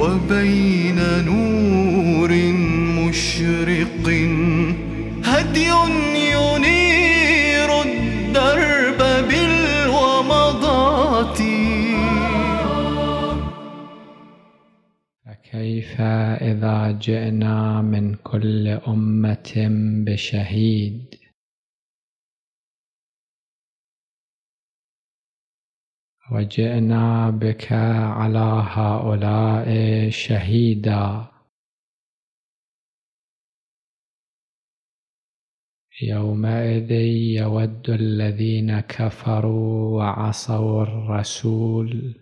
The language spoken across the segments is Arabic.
وبين نور مشرق هدي ينير الدرب بالومضات فكيف إذا جئنا من كل أمة بشهيد وجئنا بك على هؤلاء شهيدا يومئذ يود الذين كفروا وعصوا الرسول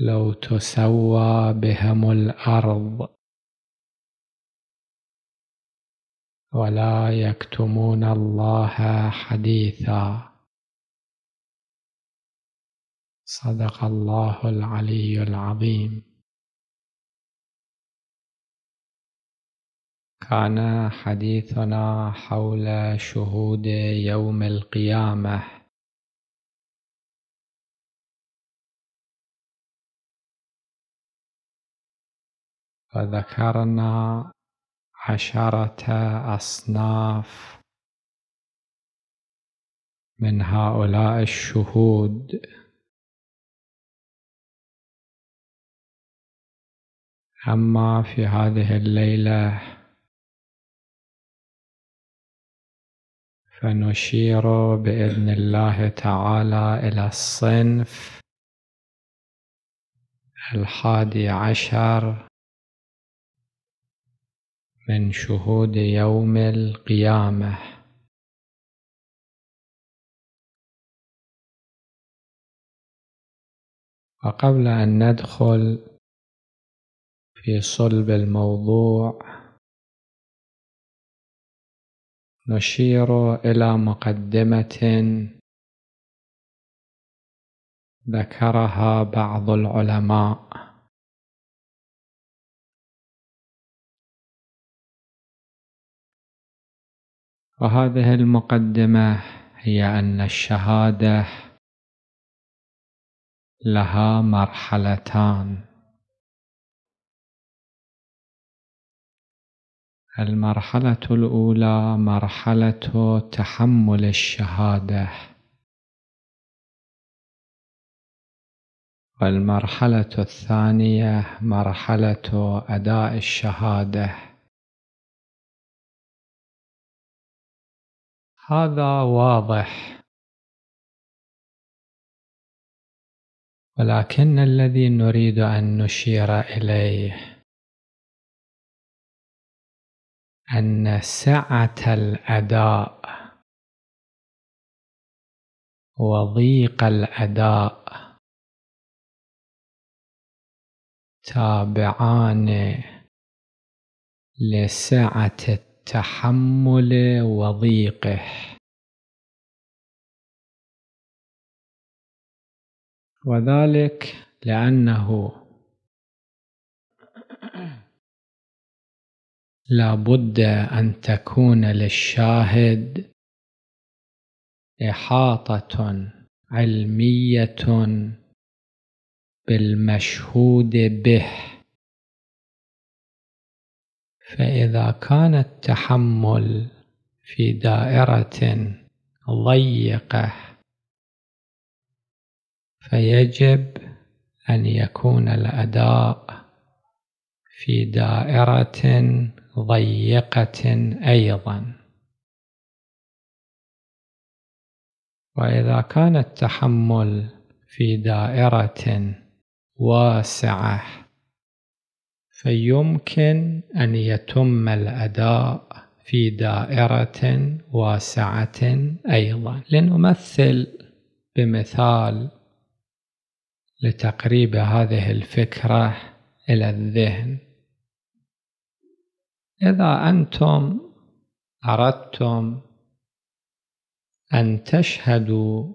لو تسوى بهم الارض ولا يكتمون الله حديثا صدق الله العلي العظيم كان حديثنا حول شهود يوم القيامة وذكرنا عشرة أصناف من هؤلاء الشهود أما في هذه الليلة فنشير بإذن الله تعالى إلى الصنف الحادي عشر من شهود يوم القيامة وقبل أن ندخل في صلب الموضوع نشير إلى مقدمة ذكرها بعض العلماء وهذه المقدمة هي أن الشهادة لها مرحلتان المرحلة الأولى مرحلة تحمل الشهادة والمرحلة الثانية مرحلة أداء الشهادة هذا واضح ولكن الذي نريد أن نشير إليه أن سعة الأداء وضيق الأداء تابعان لسعة التحمل وضيقه وذلك لأنه لابد أن تكون للشاهد إحاطة علمية بالمشهود به فإذا كان التحمل في دائرة ضيقة فيجب أن يكون الأداء في دائرة ضيقة أيضا وإذا كان التحمل في دائرة واسعة فيمكن أن يتم الأداء في دائرة واسعة أيضا لنمثل بمثال لتقريب هذه الفكرة إلى الذهن إذا أنتم أردتم أن تشهدوا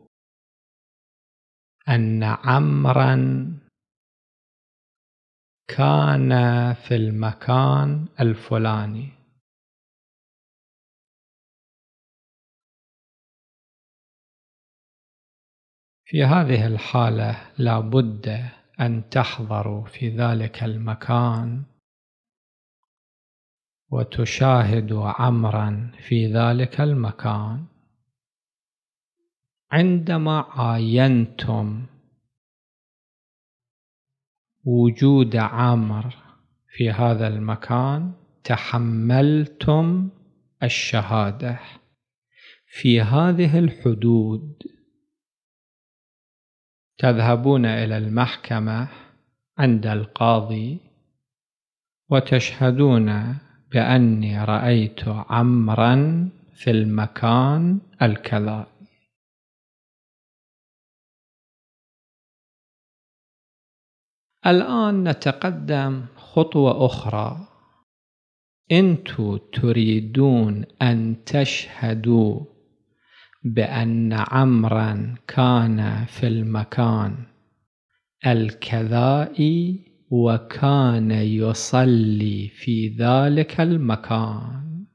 أن عمرا كان في المكان الفلاني في هذه الحالة لابد أن تحضروا في ذلك المكان وتشاهد عمرا في ذلك المكان عندما عاينتم وجود عمر في هذا المكان تحملتم الشهاده في هذه الحدود تذهبون الى المحكمه عند القاضي وتشهدون بأني رأيت عمرا في المكان الكذا الآن نتقدم خطوة أخرى أنتم تريدون أن تشهدوا بأن عمرا كان في المكان الكذائي وكان يصلي في ذلك المكان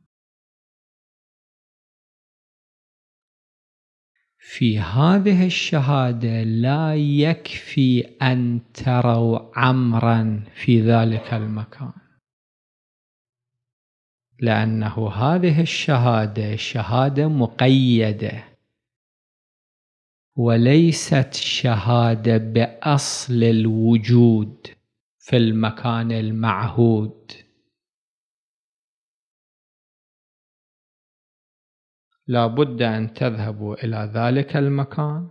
في هذه الشهادة لا يكفي أن تروا عمرا في ذلك المكان لأنه هذه الشهادة شهادة مقيدة وليست شهادة بأصل الوجود في المكان المعهود لا بد أن تذهبوا إلى ذلك المكان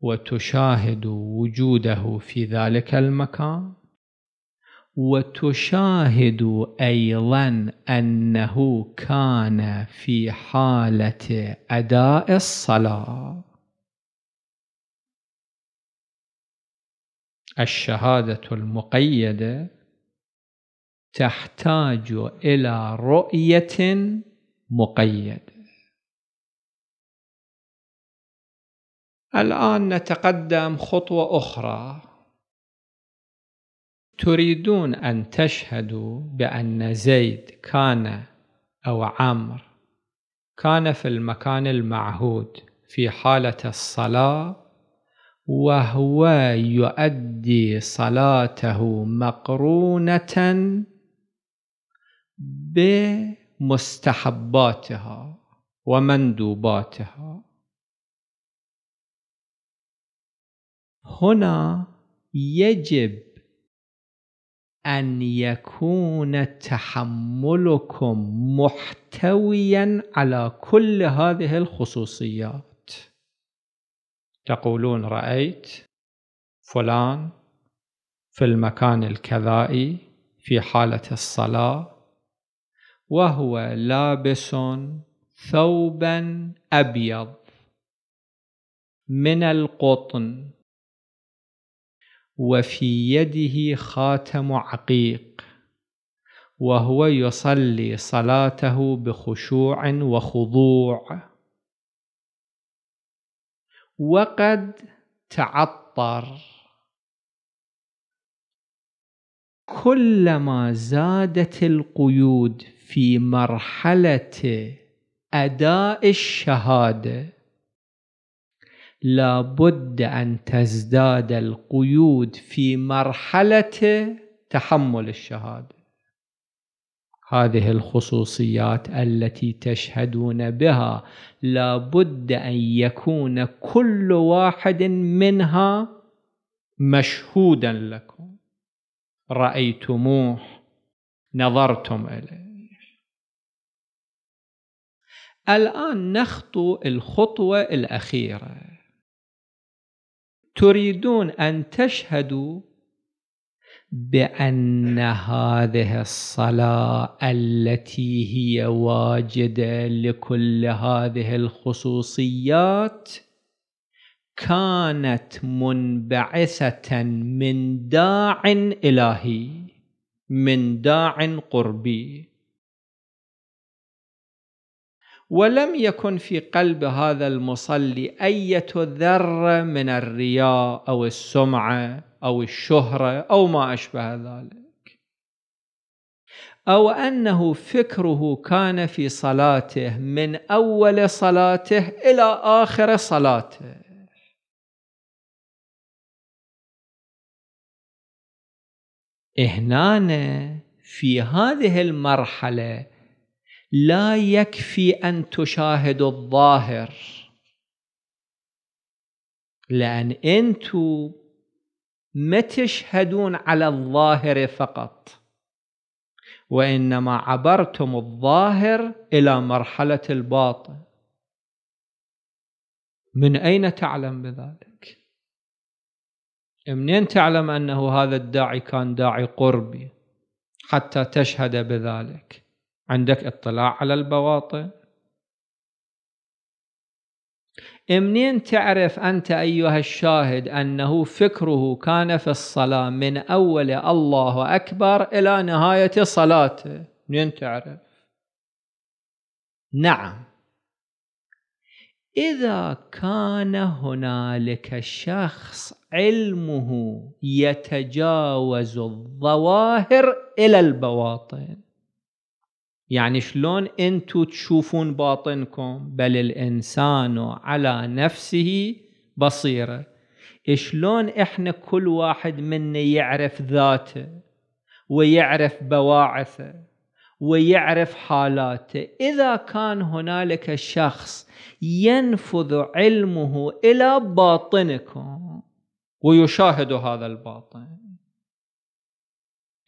وتشاهدوا وجوده في ذلك المكان وتشاهدوا ايضا انه كان في حاله اداء الصلاه الشهادة المقيدة تحتاج إلى رؤية مقيدة الآن نتقدم خطوة أخرى تريدون أن تشهدوا بأن زيد كان أو عمرو كان في المكان المعهود في حالة الصلاة وهو يؤدي صلاته مقرونه بمستحباتها ومندوباتها هنا يجب ان يكون تحملكم محتويا على كل هذه الخصوصيات تقولون رأيت فلان في المكان الكذائي في حالة الصلاة وهو لابس ثوبا أبيض من القطن وفي يده خاتم عقيق وهو يصلي صلاته بخشوع وخضوع وقد تعطر كلما زادت القيود في مرحله اداء الشهاده لابد ان تزداد القيود في مرحله تحمل الشهاده هذه الخصوصيات التي تشهدون بها لا بد أن يكون كل واحد منها مشهودا لكم رأيتموه نظرتم إليه الآن نخطو الخطوة الأخيرة تريدون أن تشهدوا بان هذه الصلاه التي هي واجده لكل هذه الخصوصيات كانت منبعثه من داع الهي من داع قربي ولم يكن في قلب هذا المصلي اية ذرة من الرياء أو السمعة أو الشهرة أو ما أشبه ذلك أو أنه فكره كان في صلاته من أول صلاته إلى آخر صلاته هنا في هذه المرحلة لا يكفي أن تشاهدوا الظاهر لأن أنتم ما تشهدون على الظاهر فقط وإنما عبرتم الظاهر إلى مرحلة الباطن من أين تعلم بذلك؟ منين تعلم أنه هذا الداعي كان داعي قربي حتى تشهد بذلك؟ عندك اطلاع على البواطن منين تعرف أنت أيها الشاهد أنه فكره كان في الصلاة من أول الله أكبر إلى نهاية صلاته منين تعرف نعم إذا كان هنالك شخص علمه يتجاوز الظواهر إلى البواطن يعني شلون انتم تشوفون باطنكم بل الانسان على نفسه بصيره شلون احنا كل واحد منا يعرف ذاته ويعرف بواعثه ويعرف حالاته اذا كان هنالك شخص ينفذ علمه الى باطنكم ويشاهد هذا الباطن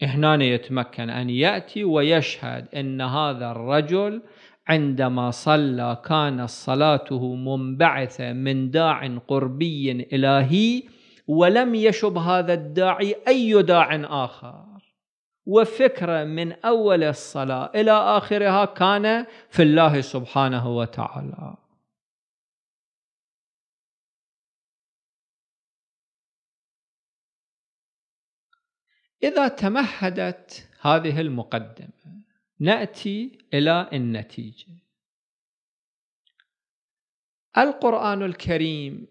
هنا يتمكن أن يأتي ويشهد أن هذا الرجل عندما صلى كانت صلاته منبعثة من داع قربي إلهي ولم يشب هذا الداعي أي داع آخر وفكرة من أول الصلاة إلى آخرها كان في الله سبحانه وتعالى إذا تمهدت هذه المقدمة نأتي إلى النتيجة القرآن الكريم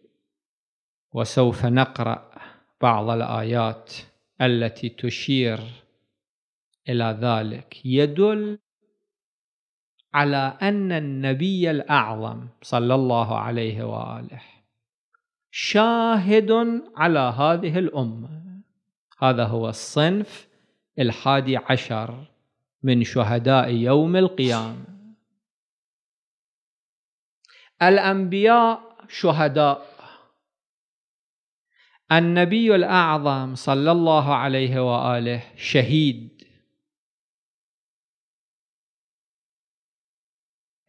وسوف نقرأ بعض الآيات التي تشير إلى ذلك يدل على أن النبي الأعظم صلى الله عليه وآله شاهد على هذه الأمة هذا هو الصنف الحادي عشر من شهداء يوم القيامة الأنبياء شهداء النبي الأعظم صلى الله عليه وآله شهيد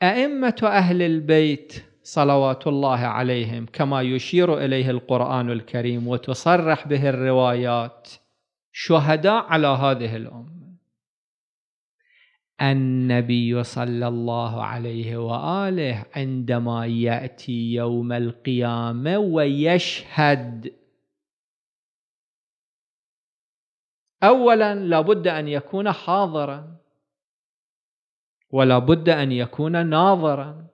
أئمة أهل البيت صلوات الله عليهم كما يشير إليه القرآن الكريم وتصرح به الروايات شهداء على هذه الأمة النبي صلى الله عليه وآله عندما يأتي يوم القيامة ويشهد أولا لابد أن يكون حاضرا ولا بد أن يكون ناظرا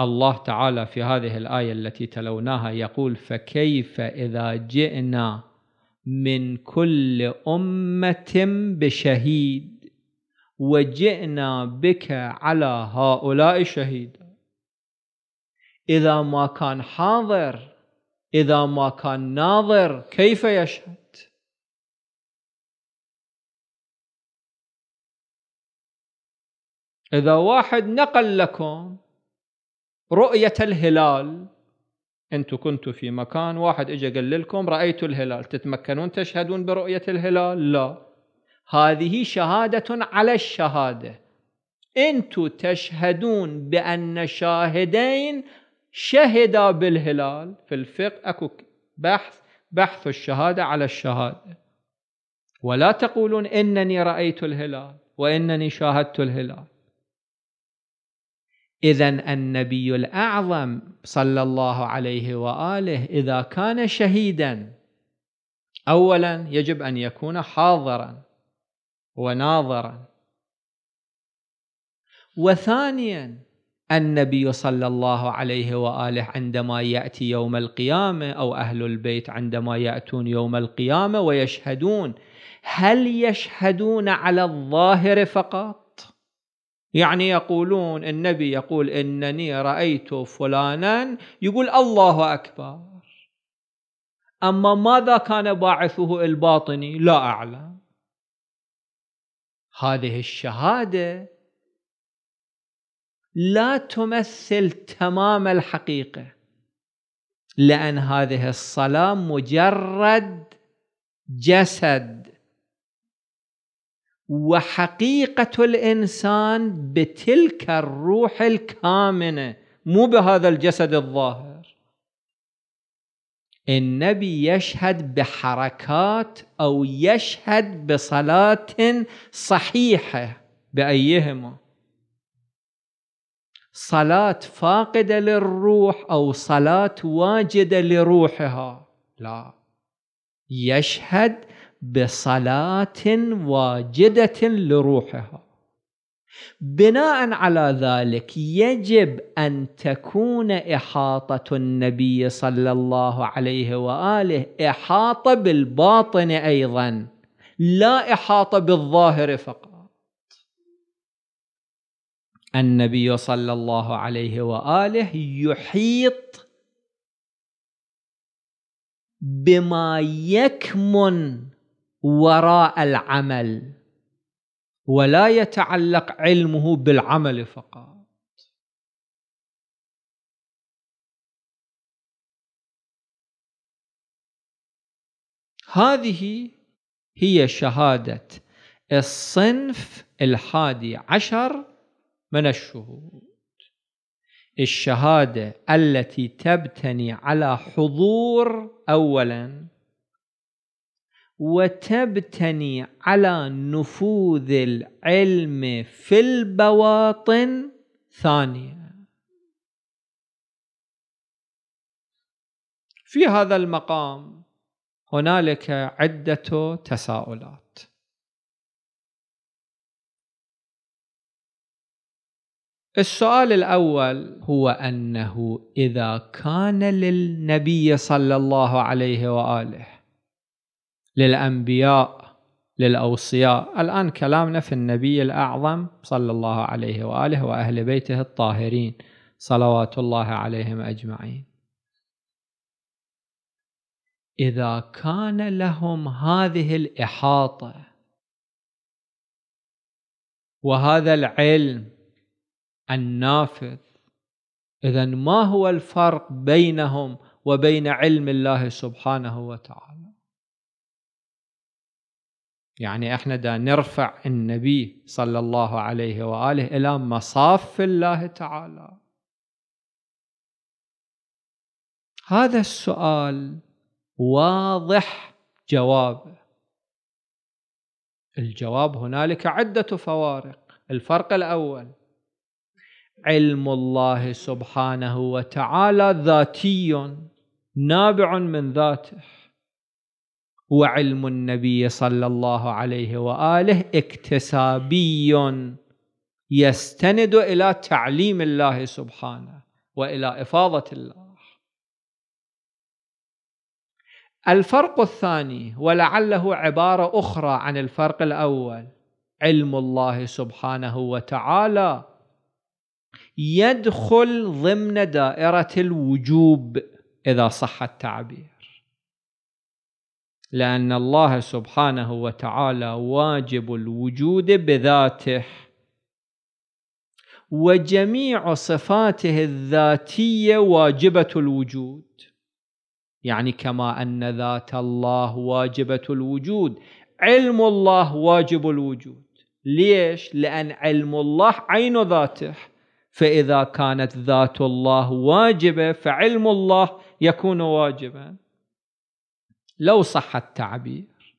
الله تعالى في هذه الآية التي تلوناها يقول فكيف إذا جئنا من كل أمة بشهيد وجئنا بك على هؤلاء شهيدا إذا ما كان حاضر إذا ما كان ناظر كيف يشهد إذا واحد نقل لكم رؤية الهلال انتم كنتوا في مكان واحد اجى قال لكم رايت الهلال تتمكنون تشهدون برؤيه الهلال لا هذه شهاده على الشهاده انتم تشهدون بان شاهدين شهدا بالهلال في الفقه اكو بحث بحث الشهاده على الشهاده ولا تقولون انني رايت الهلال وانني شاهدت الهلال إذا النبي الأعظم صلى الله عليه وآله إذا كان شهيدا أولا يجب أن يكون حاضرا وناظرا وثانيا النبي صلى الله عليه واله عندما ياتي يوم القيامه او اهل البيت عندما ياتون يوم القيامه ويشهدون هل يشهدون على الظاهر فقط يعني يقولون النبي يقول إنني رأيت فلانا يقول الله أكبر أما ماذا كان باعثه الباطني لا أعلم هذه الشهادة لا تمثل تمام الحقيقة لأن هذه الصلاة مجرد جسد وحقيقة الإنسان بتلك الروح الكامنة مو بهذا الجسد الظاهر النبي يشهد بحركات أو يشهد بصلاة صحيحة بأيهما صلاة فاقدة للروح أو صلاة واجدة لروحها لا يشهد بصلاة واجدة لروحها بناء على ذلك يجب أن تكون إحاطة النبي صلى الله عليه وآله إحاطة بالباطن أيضا لا إحاطة بالظاهر فقط النبي صلى الله عليه وآله يحيط بما يكمن وراء العمل ولا يتعلق علمه بالعمل فقط هذه هي شهادة الصنف الحادي عشر من الشهود الشهادة التي تبتني على حضور أولاً وتبتني على نفوذ العلم في البواطن ثانية في هذا المقام هنالك عدة تساؤلات السؤال الأول هو أنه إذا كان للنبي صلى الله عليه وآله للأنبياء للأوصياء الآن كلامنا في النبي الأعظم صلى الله عليه وآله وأهل بيته الطاهرين صلوات الله عليهم أجمعين إذا كان لهم هذه الإحاطة وهذا العلم النافذ إذا ما هو الفرق بينهم وبين علم الله سبحانه وتعالى يعني احنا دا نرفع النبي صلى الله عليه واله الى مصاف الله تعالى هذا السؤال واضح جوابه الجواب هنالك عده فوارق الفرق الاول علم الله سبحانه وتعالى ذاتي نابع من ذاته وعلم النبي صلى الله عليه واله اكتسابي يستند الى تعليم الله سبحانه والى افاضه الله الفرق الثاني ولعله عباره اخرى عن الفرق الاول علم الله سبحانه وتعالى يدخل ضمن دائره الوجوب اذا صح التعبير لأن الله سبحانه وتعالى واجب الوجود بذاته وجميع صفاته الذاتية واجبة الوجود يعني كما أن ذات الله واجبة الوجود علم الله واجب الوجود ليش؟ لأن علم الله عين ذاته فإذا كانت ذات الله واجبة فعلم الله يكون واجباً لو صح التعبير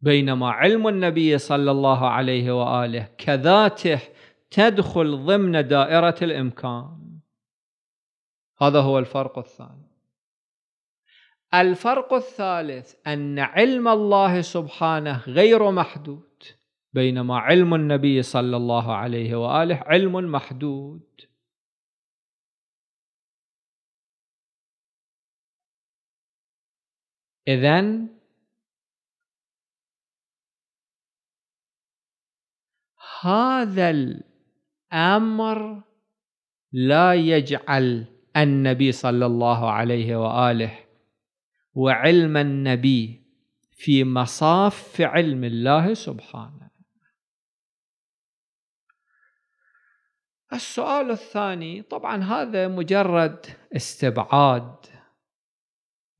بينما علم النبي صلى الله عليه واله كذاته تدخل ضمن دائره الامكان هذا هو الفرق الثاني الفرق الثالث ان علم الله سبحانه غير محدود بينما علم النبي صلى الله عليه واله علم محدود اذا هذا الامر لا يجعل النبي صلى الله عليه واله وعلم النبي في مصاف علم الله سبحانه السؤال الثاني طبعا هذا مجرد استبعاد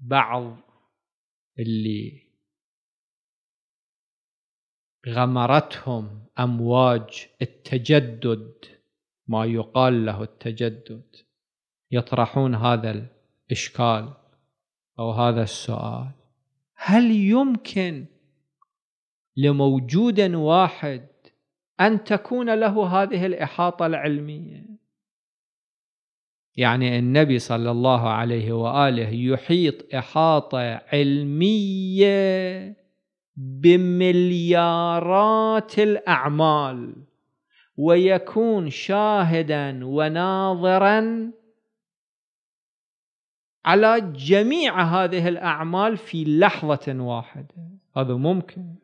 بعض اللي غمرتهم امواج التجدد ما يقال له التجدد يطرحون هذا الاشكال او هذا السؤال هل يمكن لموجود واحد ان تكون له هذه الاحاطه العلميه يعني النبي صلى الله عليه واله يحيط احاطه علميه بمليارات الاعمال ويكون شاهدا وناظرا على جميع هذه الاعمال في لحظه واحده هذا ممكن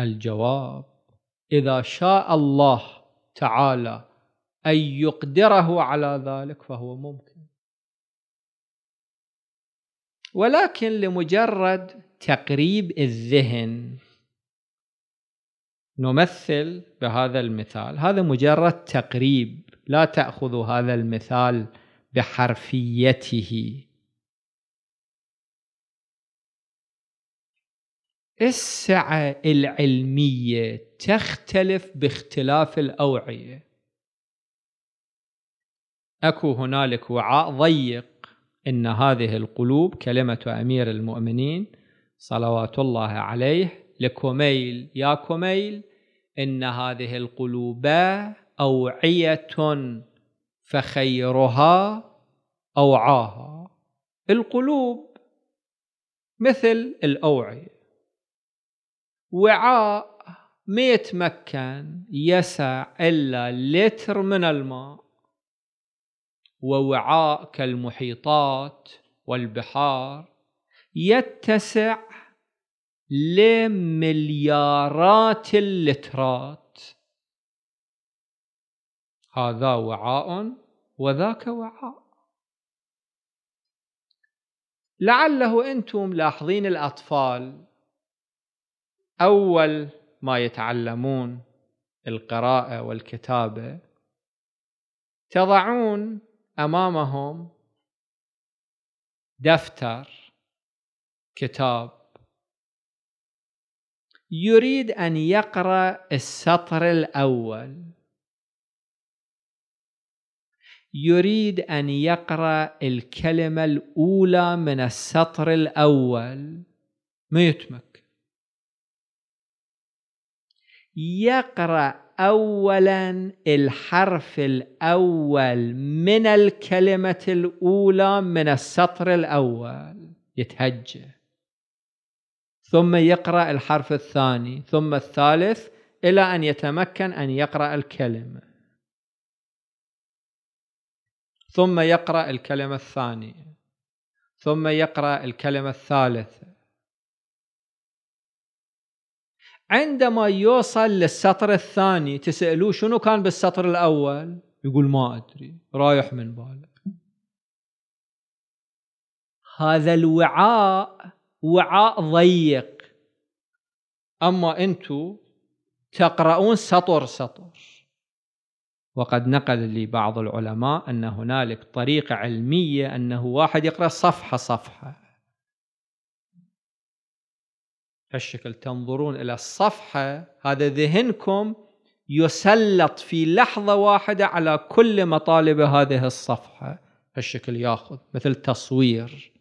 الجواب إذا شاء الله تعالى أن يقدره على ذلك فهو ممكن ولكن لمجرد تقريب الذهن نمثل بهذا المثال هذا مجرد تقريب لا تأخذ هذا المثال بحرفيته السعة العلمية تختلف باختلاف الأوعية أكو هنالك وعاء ضيق إن هذه القلوب كلمة أمير المؤمنين صلوات الله عليه لكميل يا كميل إن هذه القلوب أوعية فخيرها أوعاها القلوب مثل الأوعية وعاء ما يتمكن يسع إلا لتر من الماء ووعاء كالمحيطات والبحار يتسع لمليارات اللترات هذا وعاء وذاك وعاء لعله انتم ملاحظين الاطفال أول ما يتعلمون القراءة والكتابة تضعون أمامهم دفتر كتاب يريد أن يقرأ السطر الأول يريد أن يقرأ الكلمة الأولى من السطر الأول ما يتمكن يقرأ أولا الحرف الأول من الكلمة الأولى من السطر الأول يتهجى ثم يقرأ الحرف الثاني ثم الثالث إلى أن يتمكن أن يقرأ الكلمة ثم يقرأ الكلمة الثانية ثم يقرأ الكلمة الثالثة عندما يوصل للسطر الثاني تسألوه شنو كان بالسطر الأول يقول ما أدري رايح من بالك هذا الوعاء وعاء ضيق أما أنتم تقرؤون سطر سطر وقد نقل لي بعض العلماء أن هنالك طريقة علمية أنه واحد يقرأ صفحة صفحة هالشكل تنظرون إلى الصفحة هذا ذهنكم يسلط في لحظة واحدة على كل مطالب هذه الصفحة هالشكل ياخذ مثل تصوير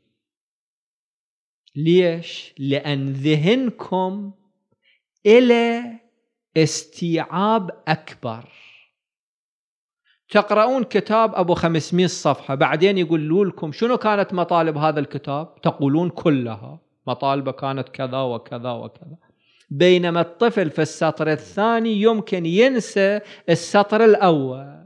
ليش؟ لأن ذهنكم إلى استيعاب أكبر تقرؤون كتاب أبو 500 صفحة بعدين يقولوا لكم شنو كانت مطالب هذا الكتاب؟ تقولون كلها مطالبه كانت كذا وكذا وكذا بينما الطفل في السطر الثاني يمكن ينسى السطر الاول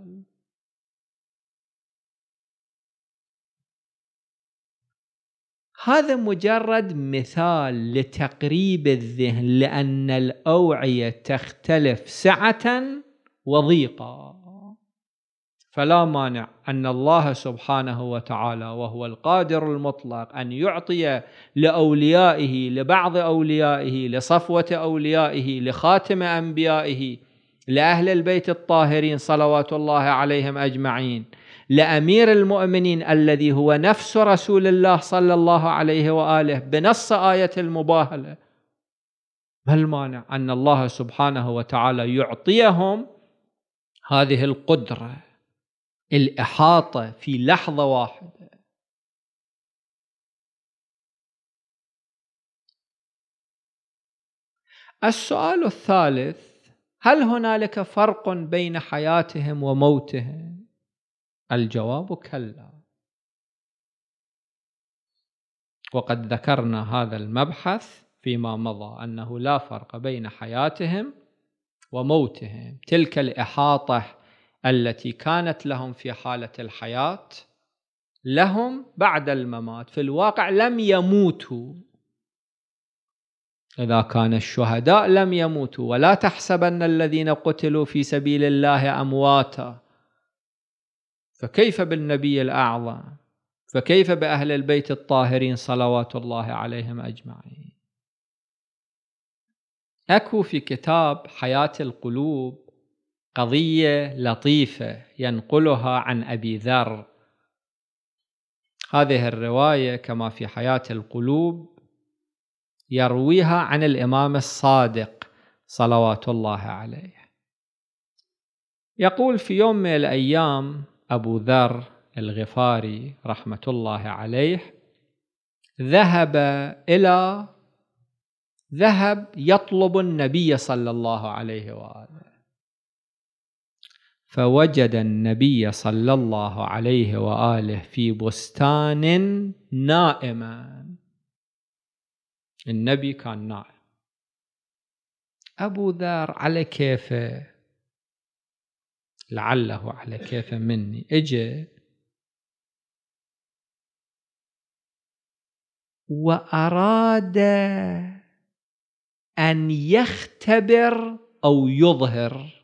هذا مجرد مثال لتقريب الذهن لان الاوعيه تختلف سعه وضيقه فلا مانع ان الله سبحانه وتعالى وهو القادر المطلق ان يعطي لاوليائه لبعض اوليائه لصفوه اوليائه لخاتم انبيائه لاهل البيت الطاهرين صلوات الله عليهم اجمعين لامير المؤمنين الذي هو نفس رسول الله صلى الله عليه واله بنص ايه المباهله ما المانع ان الله سبحانه وتعالى يعطيهم هذه القدره الإحاطة في لحظة واحدة السؤال الثالث هل هنالك فرق بين حياتهم وموتهم الجواب كلا وقد ذكرنا هذا المبحث فيما مضى انه لا فرق بين حياتهم وموتهم تلك الاحاطه التي كانت لهم في حالة الحياة لهم بعد الممات في الواقع لم يموتوا إذا كان الشهداء لم يموتوا ولا تحسبن الذين قتلوا في سبيل الله أمواتا فكيف بالنبي الأعظم فكيف بأهل البيت الطاهرين صلوات الله عليهم أجمعين أكو في كتاب حياة القلوب قضيه لطيفه ينقلها عن ابي ذر هذه الروايه كما في حياه القلوب يرويها عن الامام الصادق صلوات الله عليه يقول في يوم من الايام ابو ذر الغفاري رحمه الله عليه ذهب الى ذهب يطلب النبي صلى الله عليه واله فوجد النبي صلى الله عليه واله في بستان نائما النبي كان نائم ابو ذر على كيفه لعله على كيفه مني اجى واراد ان يختبر او يظهر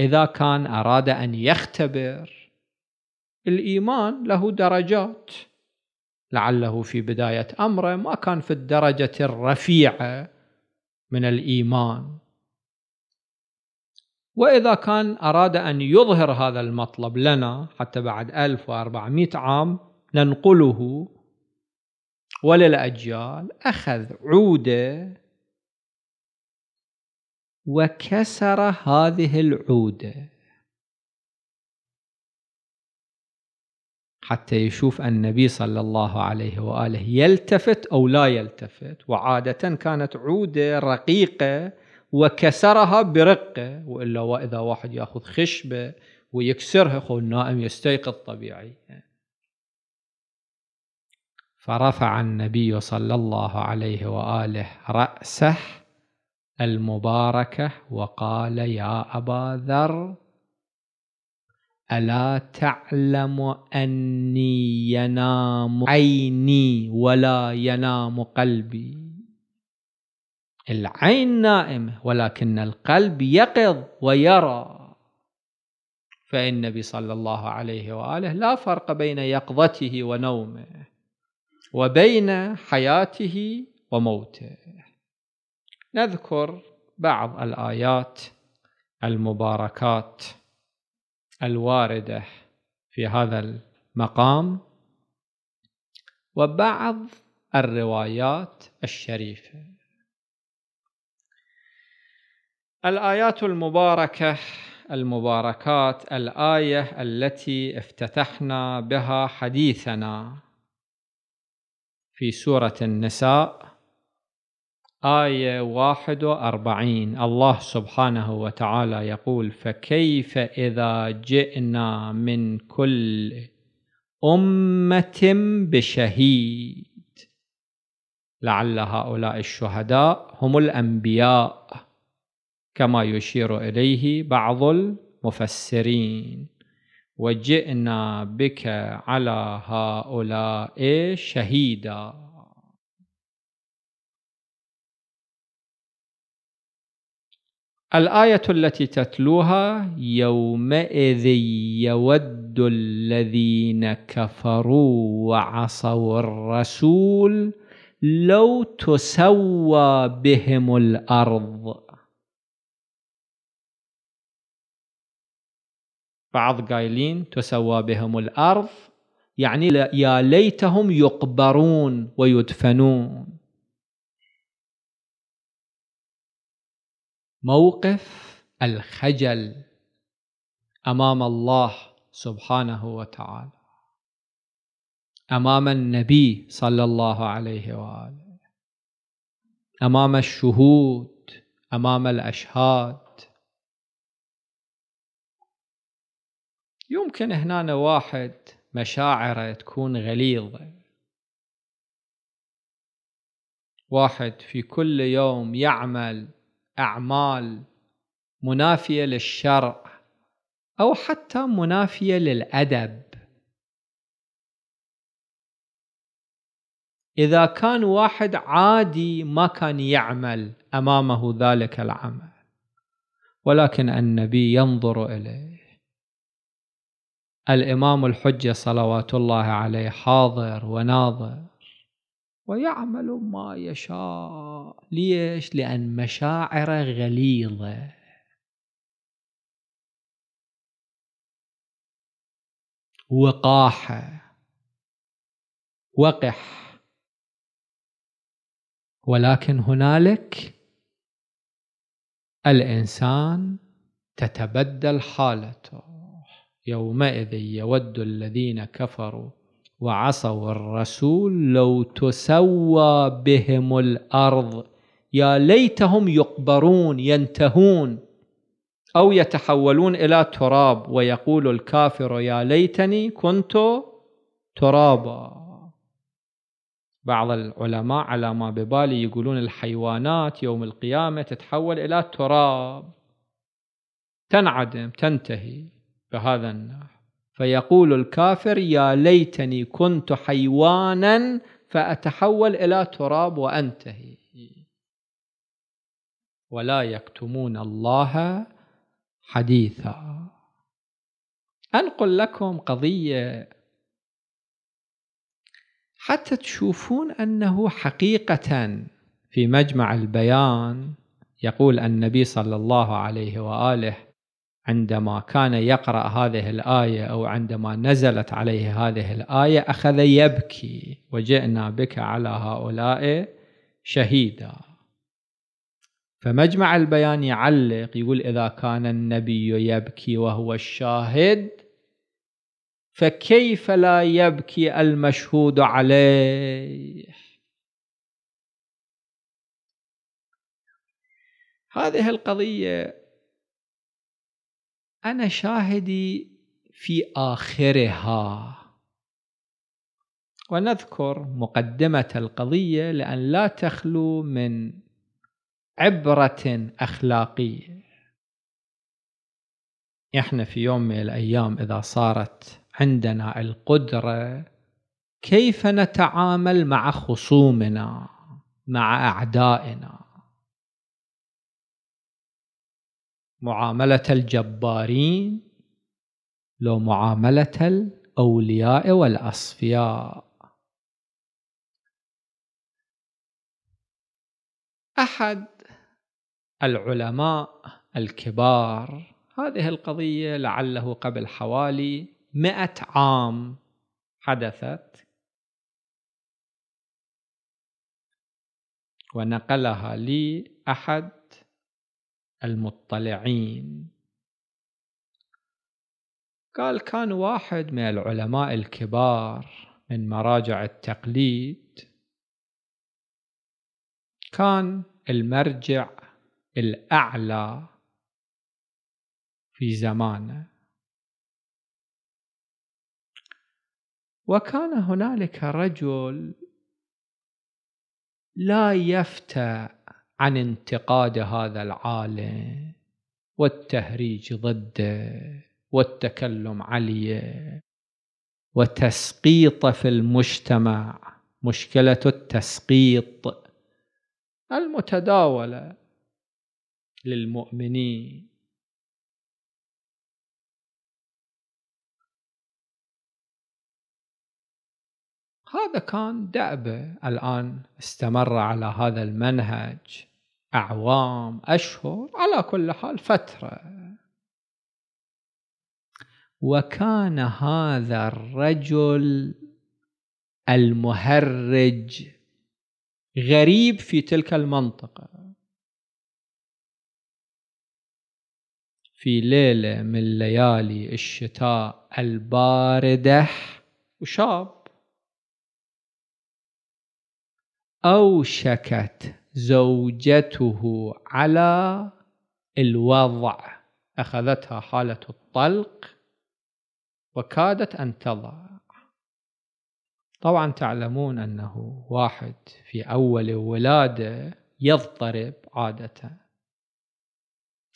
إذا كان أراد أن يختبر الإيمان له درجات لعله في بداية أمره ما كان في الدرجة الرفيعة من الإيمان وإذا كان أراد أن يظهر هذا المطلب لنا حتى بعد 1400 عام ننقله وللأجيال أخذ عودة وكسر هذه العودة حتى يشوف النبي صلى الله عليه وآله يلتفت أو لا يلتفت وعادة كانت عودة رقيقة وكسرها برقة وإلا وإذا واحد يأخذ خشبة ويكسرها خو النائم يستيقظ طبيعي فرفع النبي صلى الله عليه وآله رأسه المباركة وقال يا أبا ذر ألا تعلم أني ينام عيني ولا ينام قلبي العين نائمة ولكن القلب يقظ ويرى فإن النبي صلى الله عليه وآله لا فرق بين يقظته ونومه وبين حياته وموته نذكر بعض الآيات المباركات الواردة في هذا المقام وبعض الروايات الشريفة الآيات المباركة المباركات الآية التي افتتحنا بها حديثنا في سورة النساء آية 41 الله سبحانه وتعالى يقول فكيف إذا جئنا من كل أمة بشهيد لعل هؤلاء الشهداء هم الأنبياء كما يشير إليه بعض المفسرين وجئنا بك على هؤلاء شهيداً الآية التي تتلوها يومئذ يود الذين كفروا وعصوا الرسول لو تسوى بهم الأرض بعض قايلين تسوى بهم الأرض يعني يا ليتهم يقبرون ويدفنون موقف الخجل امام الله سبحانه وتعالى امام النبي صلى الله عليه واله امام الشهود امام الاشهاد يمكن هنا واحد مشاعره تكون غليظه واحد في كل يوم يعمل اعمال منافيه للشرع او حتى منافيه للادب اذا كان واحد عادي ما كان يعمل امامه ذلك العمل ولكن النبي ينظر اليه الامام الحجه صلوات الله عليه حاضر وناظر ويعمل ما يشاء ليش لأن مشاعره غليظة وقاحة وقح ولكن هنالك الإنسان تتبدل حالته يومئذ يود الذين كفروا وعصوا الرسول لو تسوى بهم الارض يا ليتهم يقبرون ينتهون او يتحولون الى تراب ويقول الكافر يا ليتني كنت ترابا بعض العلماء على ما ببالي يقولون الحيوانات يوم القيامه تتحول الى تراب تنعدم تنتهي بهذا النحو فيقول الكافر يا ليتني كنت حيوانا فأتحول إلى تراب وأنتهي ولا يكتمون الله حديثا أنقل لكم قضية حتى تشوفون أنه حقيقة في مجمع البيان يقول النبي صلى الله عليه وآله عندما كان يقرأ هذه الآية أو عندما نزلت عليه هذه الآية أخذ يبكي وجئنا بك على هؤلاء شهيدا فمجمع البيان يعلق يقول إذا كان النبي يبكي وهو الشاهد فكيف لا يبكي المشهود عليه هذه القضية أنا شاهدي في آخرها ونذكر مقدمة القضية لأن لا تخلو من عبرة أخلاقية احنا في يوم من الأيام إذا صارت عندنا القدرة كيف نتعامل مع خصومنا مع أعدائنا معاملة الجبارين لو معاملة الأولياء والأصفياء أحد العلماء الكبار هذه القضية لعله قبل حوالي مئة عام حدثت ونقلها لي أحد المطلعين قال كان واحد من العلماء الكبار من مراجع التقليد كان المرجع الأعلى في زمانه وكان هنالك رجل لا يفتى عن انتقاد هذا العالم والتهريج ضده والتكلم عليه وتسقيط في المجتمع مشكله التسقيط المتداوله للمؤمنين هذا كان دأبه الآن استمر على هذا المنهج أعوام أشهر على كل حال فترة وكان هذا الرجل المهرج غريب في تلك المنطقة في ليلة من ليالي الشتاء الباردة وشاب أوشكت زوجته على الوضع أخذتها حالة الطلق وكادت أن تضع طبعا تعلمون أنه واحد في أول ولاده يضطرب عادة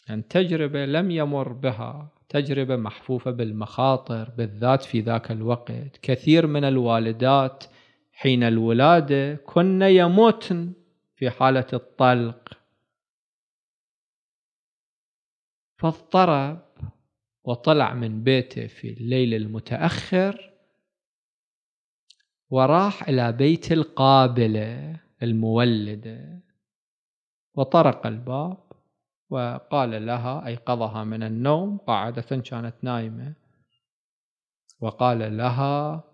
يعني تجربة لم يمر بها تجربة محفوفة بالمخاطر بالذات في ذاك الوقت كثير من الوالدات حين الولادة كن يموتن في حالة الطلق فاضطرب وطلع من بيته في الليل المتأخر وراح إلى بيت القابلة المولدة وطرق الباب وقال لها أيقظها من النوم قاعدة كانت نايمة وقال لها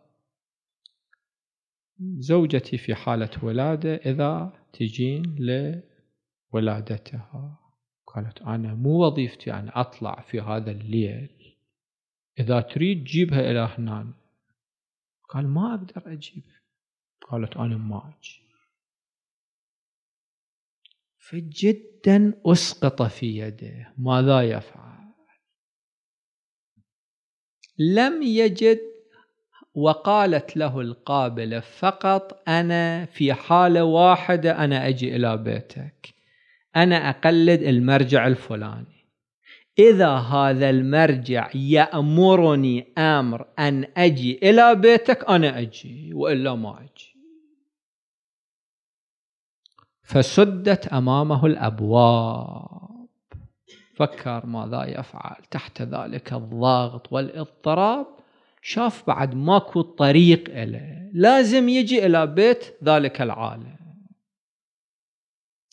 زوجتي في حالة ولادة إذا تجين لولادتها قالت أنا مو وظيفتي أن أطلع في هذا الليل إذا تريد جيبها إلى هنا قال ما أقدر أجيبها قالت أنا ما أجي فجدا أسقط في يده ماذا يفعل لم يجد وقالت له القابلة فقط أنا في حالة واحدة أنا أجي إلى بيتك أنا أقلد المرجع الفلاني إذا هذا المرجع يأمرني أمر أن أجي إلى بيتك أنا أجي وإلا ما أجي فسدت أمامه الأبواب فكر ماذا يفعل تحت ذلك الضغط والاضطراب شاف بعد ماكو طريق له لازم يجي إلى بيت ذلك العالم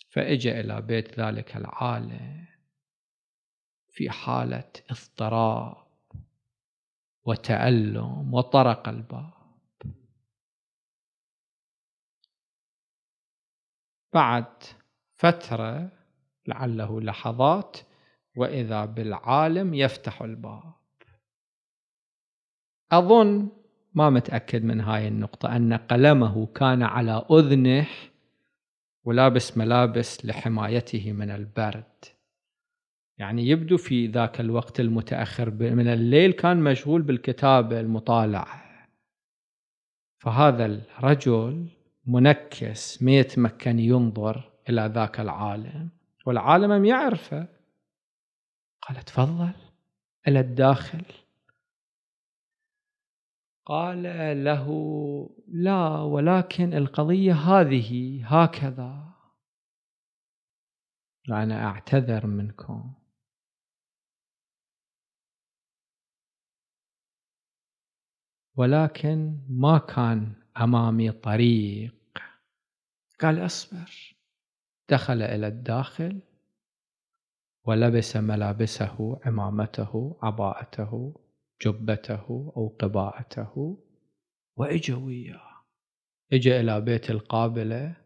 فإجا إلى بيت ذلك العالم في حالة اضطراب وتألم وطرق الباب بعد فترة لعله لحظات وإذا بالعالم يفتح الباب أظن ما متأكد من هاي النقطة أن قلمه كان على أذنه ولابس ملابس لحمايته من البرد يعني يبدو في ذاك الوقت المتأخر من الليل كان مشغول بالكتابة المطالعة فهذا الرجل منكس ما يتمكن ينظر إلى ذاك العالم والعالم يعرفه قال تفضل إلى الداخل قال له لا ولكن القضية هذه هكذا وأنا أعتذر منكم ولكن ما كان أمامي طريق قال أصبر دخل إلى الداخل ولبس ملابسه عمامته عباءته جبته أو قباعته وإجا وياه إجا إلى بيت القابلة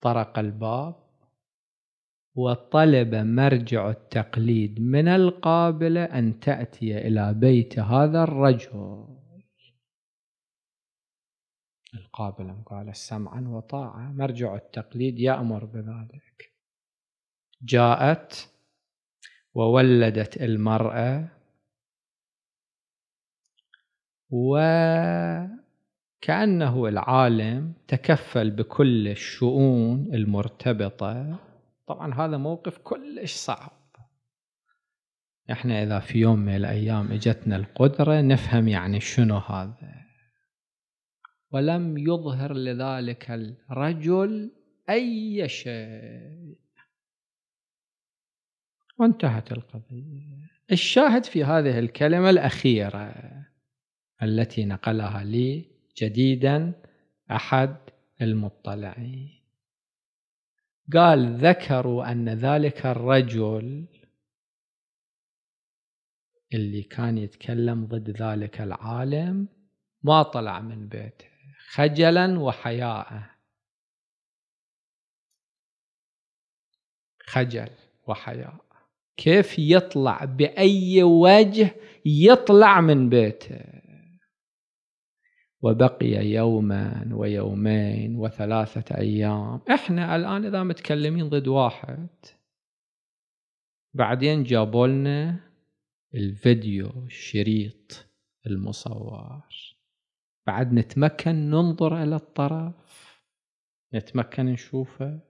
طرق الباب وطلب مرجع التقليد من القابلة أن تأتي إلى بيت هذا الرجل القابلة قال سمعا وطاعة مرجع التقليد يأمر بذلك جاءت وولدت المرأة وكأنه العالم تكفل بكل الشؤون المرتبطة طبعا هذا موقف كلش صعب احنا اذا في يوم من الايام اجتنا القدرة نفهم يعني شنو هذا ولم يظهر لذلك الرجل اي شيء وانتهت القضية الشاهد في هذه الكلمة الأخيرة التي نقلها لي جديدا أحد المطلعين قال ذكروا أن ذلك الرجل اللي كان يتكلم ضد ذلك العالم ما طلع من بيته خجلا وحياء خجل وحياء كيف يطلع بأي وجه يطلع من بيته وبقي يوما ويومين وثلاثة أيام إحنا الآن إذا متكلمين ضد واحد بعدين جابوا لنا الفيديو الشريط المصور بعد نتمكن ننظر إلى الطرف نتمكن نشوفه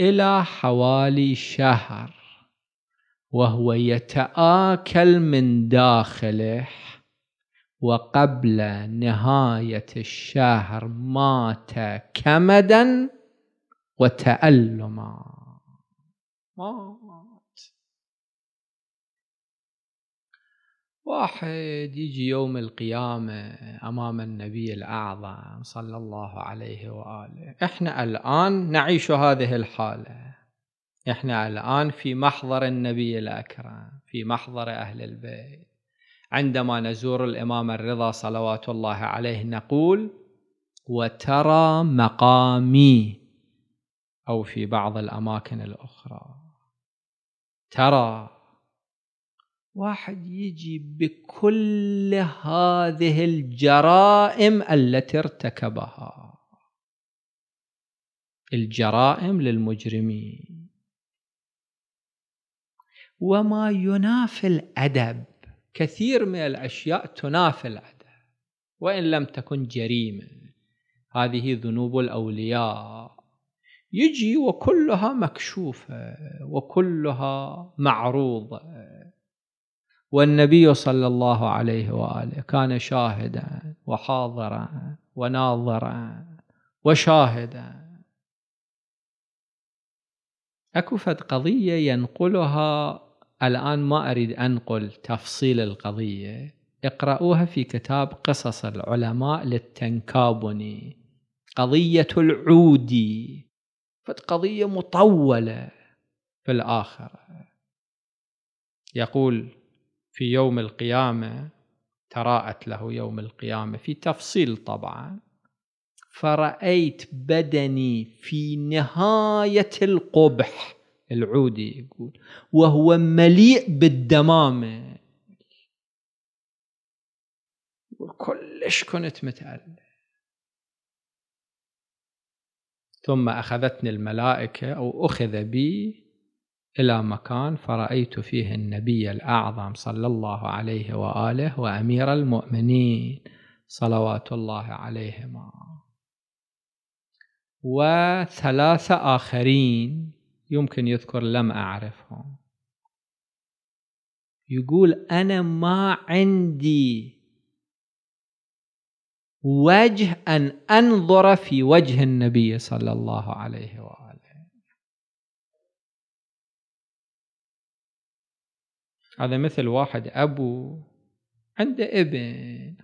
إلى حوالي شهر وهو يتآكل من داخله وقبل نهاية الشهر مات كمدا وتألما مات واحد يجي يوم القيامة أمام النبي الأعظم صلى الله عليه وآله احنا الآن نعيش هذه الحالة احنا الآن في محضر النبي الأكرم في محضر أهل البيت عندما نزور الإمام الرضا صلوات الله عليه نقول وترى مقامي أو في بعض الأماكن الأخرى ترى واحد يجي بكل هذه الجرائم التي ارتكبها الجرائم للمجرمين وما ينافي الأدب كثير من الأشياء تنافي الأدب وإن لم تكن جريمة هذه ذنوب الأولياء يجي وكلها مكشوفة وكلها معروضة والنبي صلى الله عليه وآله كان شاهدا وحاضرا وناظرا وشاهدا أكفت قضية ينقلها الآن ما أريد أنقل تفصيل القضية اقرأوها في كتاب قصص العلماء للتنكابني قضية العودي قضية مطولة في الآخرة يقول في يوم القيامة تراءت له يوم القيامة في تفصيل طبعا فرأيت بدني في نهاية القبح العودي يقول وهو مليء بالدمامة وكلش كنت متألم ثم أخذتني الملائكة أو أخذ بي إلى مكان فرأيت فيه النبي الأعظم صلى الله عليه وآله وأمير المؤمنين صلوات الله عليهما وثلاثة آخرين يمكن يذكر لم أعرفه يقول أنا ما عندي وجه أن أنظر في وجه النبي صلى الله عليه وآله هذا مثل واحد أبو عنده ابن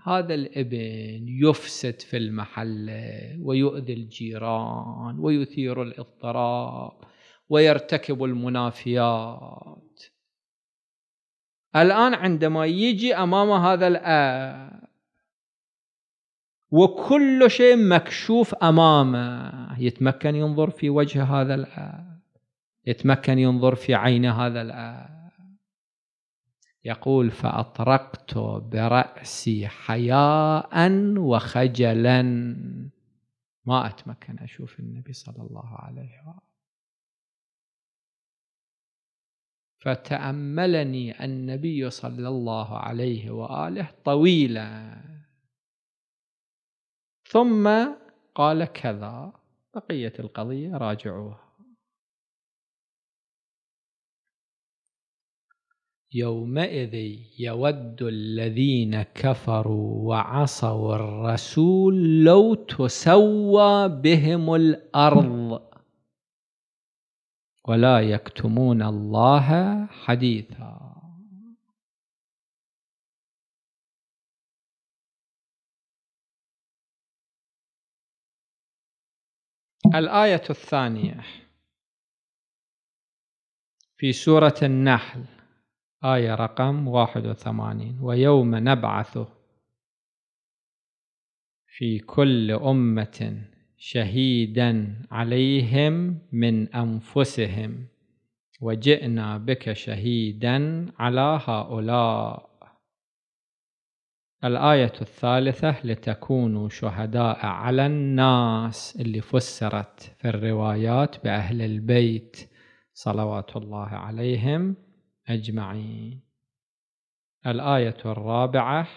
هذا الابن يفسد في المحلة ويؤذي الجيران ويثير الاضطراب ويرتكب المنافيات الآن عندما يجي أمام هذا الأب وكل شيء مكشوف أمامه يتمكن ينظر في وجه هذا الأب يتمكن ينظر في عين هذا الأب يقول فأطرقت برأسي حياء وخجلا ما أتمكن أشوف النبي صلى الله عليه وآله فتأملني النبي صلى الله عليه وآله طويلا ثم قال كذا بقية القضية راجعوها يومئذ يود الذين كفروا وعصوا الرسول لو تسوى بهم الأرض ولا يكتمون الله حديثا الآية الثانية في سورة النحل آية رقم 81 ويوم نبعث في كل أمة شهيدا عليهم من انفسهم وجئنا بك شهيدا على هؤلاء الايه الثالثه لتكونوا شهداء على الناس اللي فسرت في الروايات باهل البيت صلوات الله عليهم اجمعين الايه الرابعه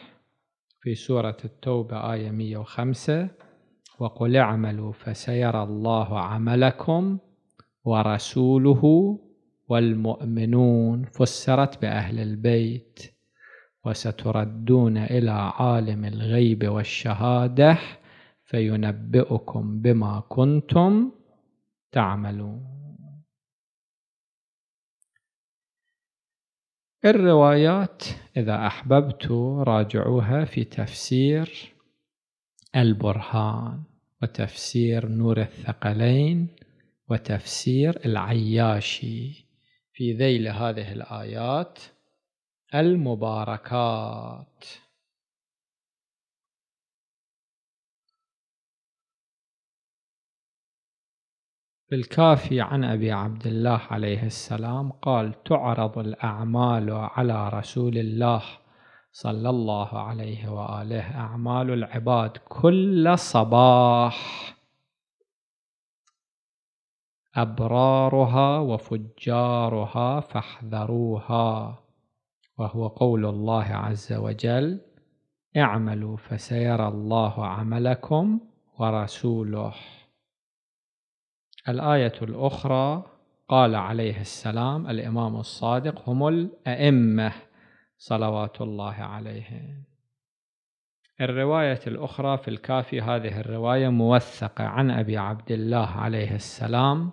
في سوره التوبه ايه 105 وقل اعملوا فسيرى الله عملكم ورسوله والمؤمنون فسرت بأهل البيت وستردون إلى عالم الغيب والشهادة فينبئكم بما كنتم تعملون الروايات إذا أحببت راجعوها في تفسير البرهان وتفسير نور الثقلين وتفسير العياشي في ذيل هذه الآيات المباركات بالكافي عن أبي عبد الله عليه السلام قال تعرض الأعمال على رسول الله صلى الله عليه واله اعمال العباد كل صباح ابرارها وفجارها فاحذروها وهو قول الله عز وجل اعملوا فسيرى الله عملكم ورسوله الايه الاخرى قال عليه السلام الامام الصادق هم الائمه صلوات الله عليهم الرواية الأخرى في الكافي هذه الرواية موثقة عن أبي عبد الله عليه السلام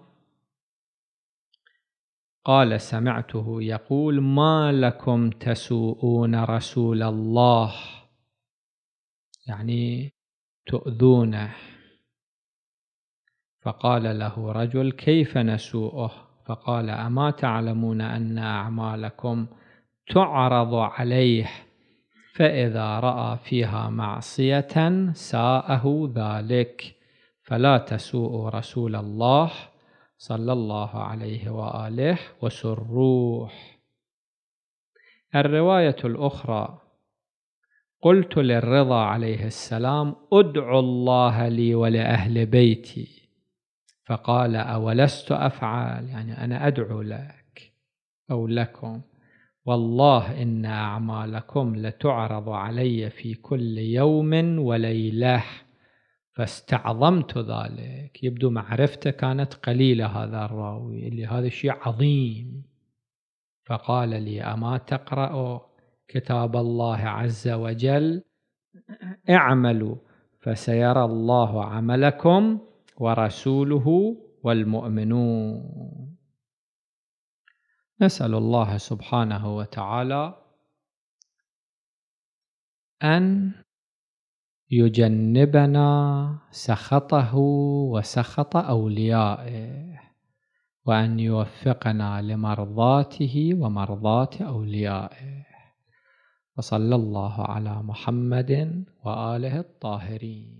قال سمعته يقول ما لكم تسوؤون رسول الله يعني تؤذونه فقال له رجل كيف نسوؤه فقال أما تعلمون أن أعمالكم تعرض عليه فإذا رأى فيها معصية ساءه ذلك فلا تسوء رسول الله صلى الله عليه وآله وسروح الرواية الأخرى قلت للرضا عليه السلام ادعو الله لي ولأهل بيتي فقال أولست أفعل يعني أنا أدعو لك أو لكم والله إن أعمالكم لتعرض علي في كل يوم وليلة فاستعظمت ذلك يبدو معرفته كانت قليلة هذا الراوي اللي هذا شيء عظيم فقال لي أما تقرأ كتاب الله عز وجل اعملوا فسيرى الله عملكم ورسوله والمؤمنون نسأل الله سبحانه وتعالى أن يجنبنا سخطه وسخط أوليائه وأن يوفقنا لمرضاته ومرضاة أوليائه وصلى الله على محمد وآله الطاهرين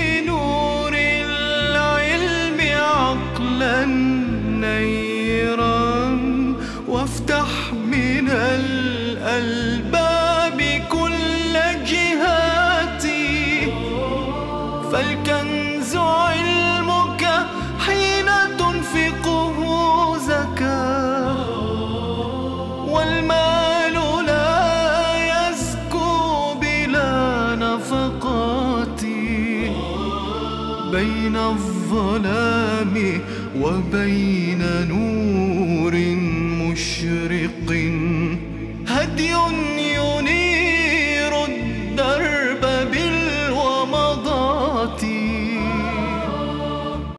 وبين نور